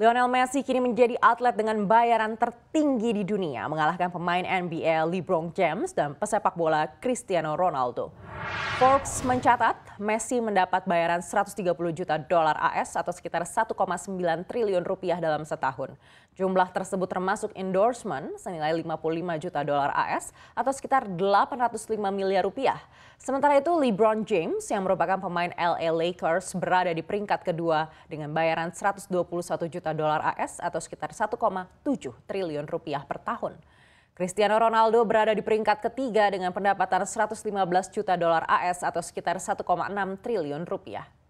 Lionel Messi kini menjadi atlet dengan bayaran tertinggi di dunia, mengalahkan pemain NBA LeBron James dan pesepak bola Cristiano Ronaldo. Forbes mencatat Messi mendapat bayaran 130 juta dolar AS atau sekitar 1,9 triliun rupiah dalam setahun. Jumlah tersebut termasuk endorsement senilai 55 juta dolar AS atau sekitar 805 miliar rupiah. Sementara itu LeBron James yang merupakan pemain LA Lakers berada di peringkat kedua dengan bayaran 121 juta dolar AS atau sekitar 1,7 triliun rupiah per tahun. Cristiano Ronaldo berada di peringkat ketiga dengan pendapatan 115 juta dolar AS atau sekitar 1,6 triliun rupiah.